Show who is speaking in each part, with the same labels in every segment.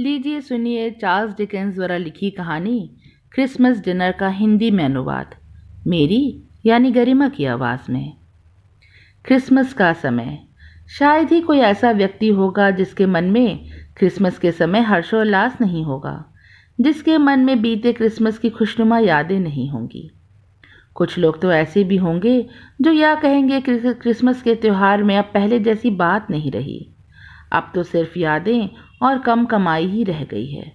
Speaker 1: लीजिए सुनिए Charles Dickens द्वारा लिखी कहानी क्रिसमस डिनर का हिंदी में अनुवाद मेरी यानी गरिमा की आवाज़ में क्रिसमस का समय शायद ही कोई ऐसा व्यक्ति होगा जिसके मन में क्रिसमस के समय हर्षोल्लास नहीं होगा जिसके मन में बीते क्रिसमस की खुशनुमा यादें नहीं होंगी कुछ लोग तो ऐसे भी होंगे जो यह कहेंगे क्रिसमस के त्यौहार में अब पहले जैसी बात नहीं रही अब तो सिर्फ यादें और कम कमाई ही रह गई है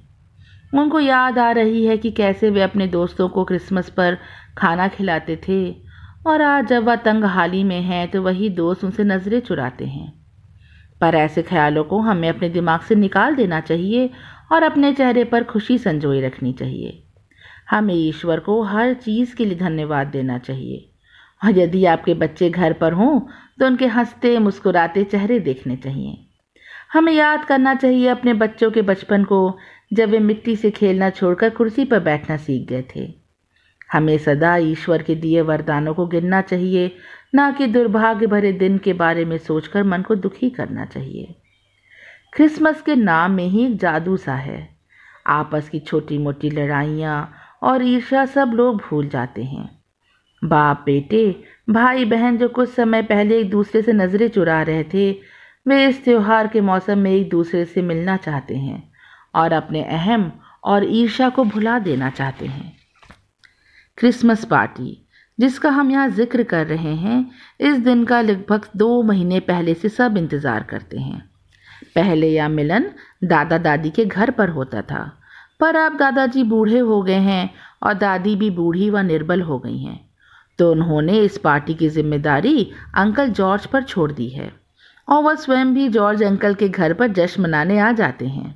Speaker 1: उनको याद आ रही है कि कैसे वे अपने दोस्तों को क्रिसमस पर खाना खिलाते थे और आज जब वह तंग हाली में हैं तो वही दोस्त उनसे नज़रें चुराते हैं पर ऐसे ख्यालों को हमें अपने दिमाग से निकाल देना चाहिए और अपने चेहरे पर खुशी संजोए रखनी चाहिए हमें ईश्वर को हर चीज़ के लिए धन्यवाद देना चाहिए और यदि आपके बच्चे घर पर हों तो उनके हंसते मुस्कुराते चेहरे देखने चाहिए हमें याद करना चाहिए अपने बच्चों के बचपन को जब वे मिट्टी से खेलना छोड़कर कुर्सी पर बैठना सीख गए थे हमें सदा ईश्वर के दिए वरदानों को गिनना चाहिए ना कि दुर्भाग्य भरे दिन के बारे में सोचकर मन को दुखी करना चाहिए क्रिसमस के नाम में ही एक जादू सा है आपस की छोटी मोटी लड़ाइयाँ और ईर्ष्या सब लोग भूल जाते हैं बाप बेटे भाई बहन जो कुछ समय पहले एक दूसरे से नज़रें चुरा रहे थे वे इस त्यौहार के मौसम में एक दूसरे से मिलना चाहते हैं और अपने अहम और ईर्षा को भुला देना चाहते हैं क्रिसमस पार्टी जिसका हम यहाँ जिक्र कर रहे हैं इस दिन का लगभग दो महीने पहले से सब इंतज़ार करते हैं पहले यह मिलन दादा दादी के घर पर होता था पर अब दादाजी बूढ़े हो गए हैं और दादी भी बूढ़ी व निर्बल हो गई हैं तो उन्होंने इस पार्टी की जिम्मेदारी अंकल जॉर्ज पर छोड़ दी है और वह स्वयं भी जॉर्ज अंकल के घर पर जश्न मनाने आ जाते हैं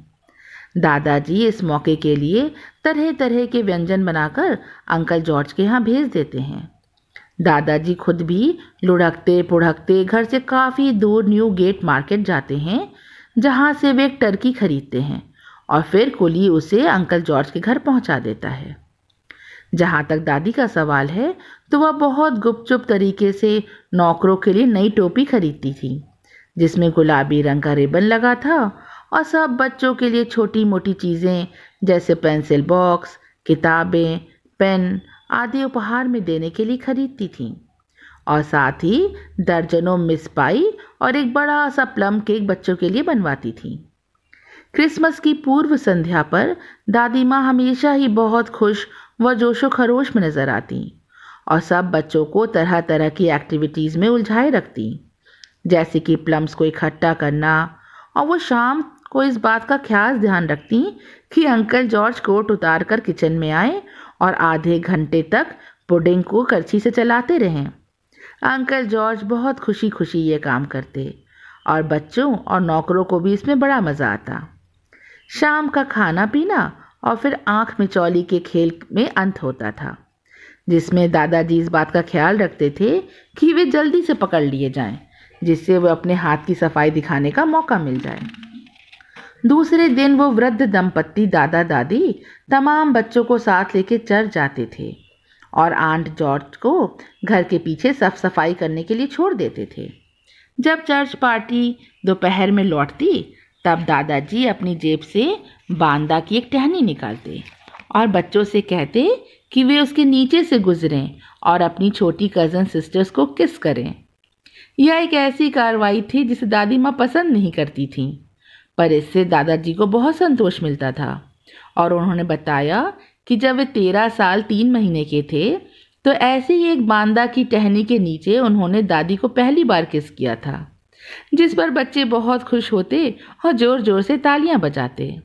Speaker 1: दादाजी इस मौके के लिए तरह तरह के व्यंजन बनाकर अंकल जॉर्ज के यहाँ भेज देते हैं दादाजी खुद भी लुढ़कते पुढ़कते घर से काफ़ी दूर न्यू गेट मार्केट जाते हैं जहाँ से वे एक टर्की खरीदते हैं और फिर कोली उसे अंकल जॉर्ज के घर पहुँचा देता है जहाँ तक दादी का सवाल है तो वह बहुत गुपचुप तरीके से नौकरों के लिए नई टोपी खरीदती थी जिसमें गुलाबी रंग का रिबन लगा था और सब बच्चों के लिए छोटी मोटी चीज़ें जैसे पेंसिल बॉक्स किताबें पेन आदि उपहार में देने के लिए खरीदती थी और साथ ही दर्जनों मिस पाई और एक बड़ा सा प्लम केक बच्चों के लिए बनवाती थी क्रिसमस की पूर्व संध्या पर दादी माँ हमेशा ही बहुत खुश व जोशो खरोश में नज़र आती और सब बच्चों को तरह तरह की एक्टिविटीज़ में उलझाए रखती जैसे कि प्लम्स को इकट्ठा करना और वो शाम को इस बात का ख्यास ध्यान रखती कि अंकल जॉर्ज कोट उतार कर किचन में आए और आधे घंटे तक पुडिंग को करछी से चलाते रहें अंकल जॉर्ज बहुत खुशी खुशी ये काम करते और बच्चों और नौकरों को भी इसमें बड़ा मज़ा आता शाम का खाना पीना और फिर आँख मिचौली के खेल में अंत होता था जिसमें दादाजी इस बात का ख्याल रखते थे कि वे जल्दी से पकड़ लिए जाएं। जिससे वह अपने हाथ की सफाई दिखाने का मौका मिल जाए दूसरे दिन वो वृद्ध दंपत्ति दादा दादी तमाम बच्चों को साथ लेके चर जाते थे और आंट जॉर्ज को घर के पीछे साफ सफाई करने के लिए छोड़ देते थे जब चर्च पार्टी दोपहर में लौटती तब दादाजी अपनी जेब से बांदा की एक टहनी निकालते और बच्चों से कहते कि वे उसके नीचे से गुजरें और अपनी छोटी कज़न सिस्टर्स को किस करें यह एक ऐसी कार्रवाई थी जिसे दादी माँ पसंद नहीं करती थीं पर इससे दादाजी को बहुत संतोष मिलता था और उन्होंने बताया कि जब वे तेरह साल तीन महीने के थे तो ऐसी ही एक बांदा की टहनी के नीचे उन्होंने दादी को पहली बार किस किया था जिस पर बच्चे बहुत खुश होते और ज़ोर ज़ोर से तालियां बजाते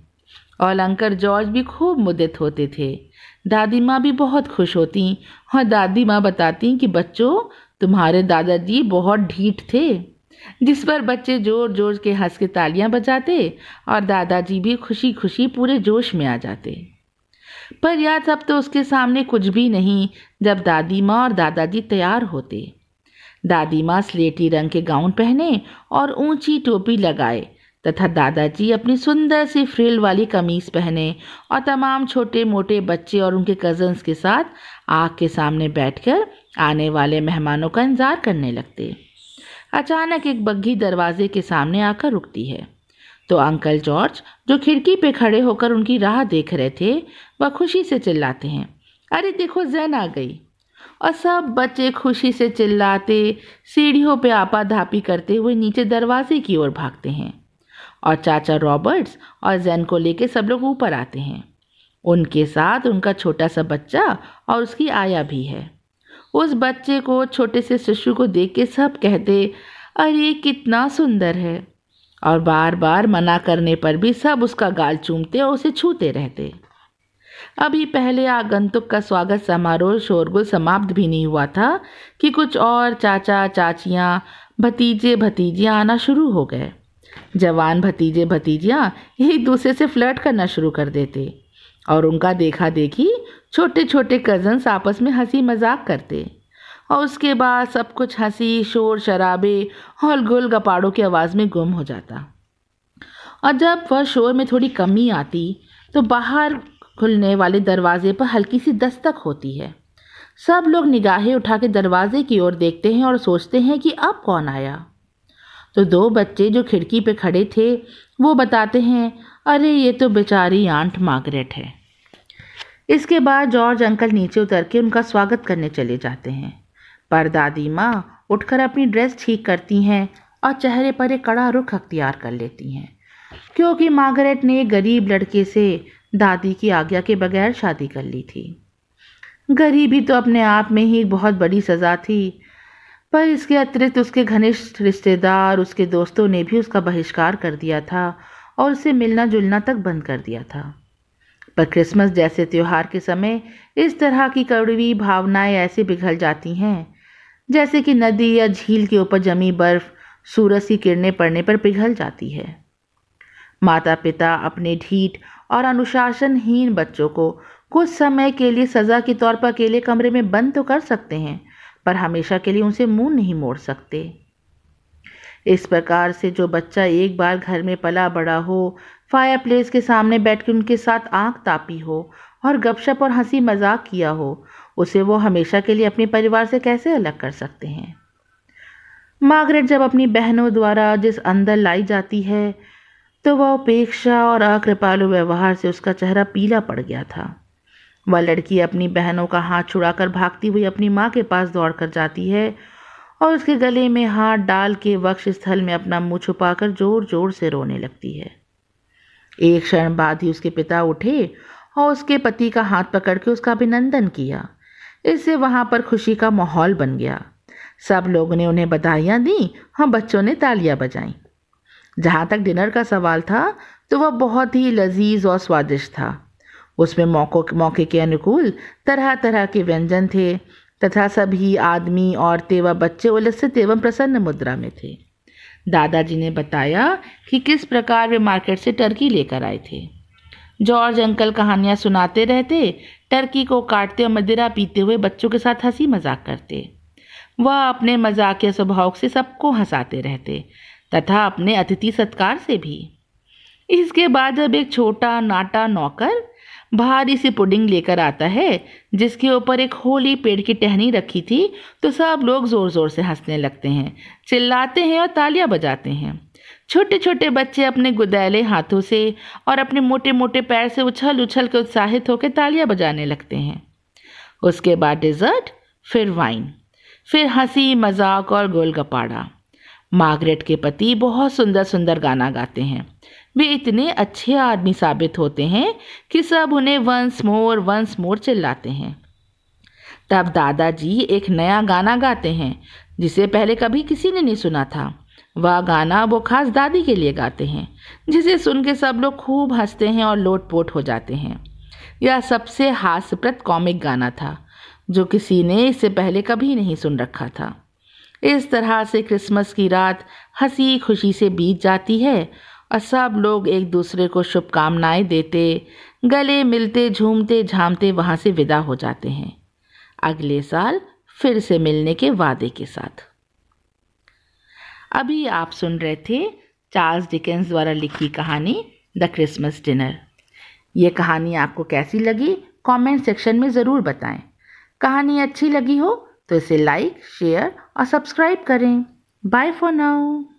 Speaker 1: और अंकर जॉर्ज भी खूब मुदित होते थे दादी माँ भी बहुत खुश होती और दादी माँ बताती कि बच्चों तुम्हारे दादाजी बहुत ढीठ थे जिस पर बच्चे जोर जोर के हंस के तालियां बजाते और दादाजी भी खुशी खुशी पूरे जोश में आ जाते पर यह तब तो उसके सामने कुछ भी नहीं जब दादी माँ और दादाजी तैयार होते दादी माँ स्लेटी रंग के गाउन पहने और ऊंची टोपी लगाए तथा दादाजी अपनी सुंदर सी फ्रिल वाली कमीज पहने और तमाम छोटे मोटे बच्चे और उनके कजन्स के साथ आग के सामने बैठकर आने वाले मेहमानों का इंतज़ार करने लगते अचानक एक बग्घी दरवाजे के सामने आकर रुकती है तो अंकल जॉर्ज जो खिड़की पे खड़े होकर उनकी राह देख रहे थे वह खुशी से चिल्लाते हैं अरे देखो जैन आ गई और सब बच्चे खुशी से चिल्लाते सीढ़ियों पे आपा धापी करते हुए नीचे दरवाजे की ओर भागते हैं और चाचा रॉबर्ट्स और जैन को लेके सब लोग ऊपर आते हैं उनके साथ उनका छोटा सा बच्चा और उसकी आया भी है उस बच्चे को छोटे से शिशु को देख के सब कहते अरे कितना सुंदर है और बार बार मना करने पर भी सब उसका गाल चूमते और उसे छूते रहते अभी पहले आगंतुक का स्वागत समारोह शोरगुल समाप्त भी नहीं हुआ था कि कुछ और चाचा चाचियाँ भतीजे भतीजियाँ आना शुरू हो गए जवान भतीजे भतीजियाँ एक दूसरे से फ्लर्ट करना शुरू कर देते और उनका देखा देखी छोटे छोटे कज़न्स आपस में हंसी मजाक करते और उसके बाद सब कुछ हंसी शोर शराबे हौल गोल गपाड़ों की आवाज़ में गुम हो जाता और जब वह शोर में थोड़ी कमी आती तो बाहर खुलने वाले दरवाजे पर हल्की सी दस्तक होती है सब लोग निगाहें उठा के दरवाजे की ओर देखते हैं और सोचते हैं कि अब कौन आया तो दो बच्चे जो खिड़की पे खड़े थे वो बताते हैं अरे ये तो बेचारी आंट मार्गरेट है इसके बाद जॉर्ज अंकल नीचे उतर के उनका स्वागत करने चले जाते हैं पर दादी माँ उठकर अपनी ड्रेस ठीक करती हैं और चेहरे पर एक कड़ा रुख अख्तियार कर लेती हैं क्योंकि मार्गरेट ने गरीब लड़के से दादी की आज्ञा के बगैर शादी कर ली थी गरीबी तो अपने आप में ही एक बहुत बड़ी सज़ा थी पर इसके अतिरिक्त उसके घनिष्ठ रिश्तेदार उसके दोस्तों ने भी उसका बहिष्कार कर दिया था और उसे मिलना जुलना तक बंद कर दिया था पर क्रिसमस जैसे त्यौहार के समय इस तरह की कड़वी भावनाएं ऐसे पिघल जाती हैं जैसे कि नदी या झील के ऊपर जमी बर्फ़ सूरज की किरणें पड़ने पर पिघल जाती है माता पिता अपने ढीठ और अनुशासनहीन बच्चों को कुछ समय के लिए सज़ा के तौर पर अकेले कमरे में बंद तो कर सकते हैं पर हमेशा के लिए उनसे मुंह नहीं मोड़ सकते इस प्रकार से जो बच्चा एक बार घर में पला बड़ा हो फायरप्लेस के सामने बैठ के उनके साथ आँख तापी हो और गपशप और हंसी मजाक किया हो उसे वो हमेशा के लिए अपने परिवार से कैसे अलग कर सकते हैं मार्गरेट जब अपनी बहनों द्वारा जिस अंदर लाई जाती है तो वह उपेक्षा और अकृपालु व्यवहार से उसका चेहरा पीला पड़ गया था वह लड़की अपनी बहनों का हाथ छुड़ाकर भागती हुई अपनी माँ के पास दौड़ कर जाती है और उसके गले में हाथ डाल के वक्ष स्थल में अपना मुंह छुपाकर जोर जोर से रोने लगती है एक क्षण बाद ही उसके पिता उठे और उसके पति का हाथ पकड़ के उसका अभिनंदन किया इससे वहाँ पर खुशी का माहौल बन गया सब लोगों ने उन्हें बधाइयाँ दी और बच्चों ने तालियाँ बजाई जहाँ तक डिनर का सवाल था तो वह बहुत ही लजीज और स्वादिष्ट था उसमें मौक़ों मौके के अनुकूल तरह तरह के व्यंजन थे तथा सभी आदमी औरतें व बच्चे उल्लसित एवं प्रसन्न मुद्रा में थे दादाजी ने बताया कि किस प्रकार वे मार्केट से टर्की लेकर आए थे जॉर्ज अंकल कहानियाँ सुनाते रहते टर्की को काटते और मदिरा पीते हुए बच्चों के साथ हंसी मजाक करते वह अपने मजाक या स्वभाव से सबको हंसाते रहते तथा अपने अतिथि सत्कार से भी इसके बाद जब एक छोटा नाटा नौकर भारी सी पुडिंग लेकर आता है जिसके ऊपर एक होली पेड़ की टहनी रखी थी तो सब लोग ज़ोर ज़ोर से हंसने लगते हैं चिल्लाते हैं और तालियां बजाते हैं छोटे छोटे बच्चे अपने गुदैले हाथों से और अपने मोटे मोटे पैर से उछल उछल के उत्साहित होकर तालियां बजाने लगते हैं उसके बाद डिज़र्ट फिर वाइन फिर हंसी मजाक और गोलगपाड़ा मार्गरेट के पति बहुत सुंदर सुंदर गाना गाते हैं वे इतने अच्छे आदमी साबित होते हैं कि सब उन्हें वंस मोर वंस मोर चिल्लाते हैं तब दादाजी एक नया गाना गाते हैं जिसे पहले कभी किसी ने नहीं सुना था वह गाना वो खास दादी के लिए गाते हैं जिसे सुन के सब लोग खूब हंसते हैं और लोटपोट हो जाते हैं यह सबसे हास्यप्रद कॉमिक गाना था जो किसी ने इससे पहले कभी नहीं सुन रखा था इस तरह से क्रिसमस की रात हंसी खुशी से बीत जाती है और सब लोग एक दूसरे को शुभकामनाएं देते गले मिलते झूमते झामते वहाँ से विदा हो जाते हैं अगले साल फिर से मिलने के वादे के साथ अभी आप सुन रहे थे चार्ल्स डिकेंस द्वारा लिखी कहानी द क्रिसमस डिनर ये कहानी आपको कैसी लगी कमेंट सेक्शन में ज़रूर बताएं कहानी अच्छी लगी हो तो इसे लाइक शेयर और सब्सक्राइब करें बाय फॉर नाउ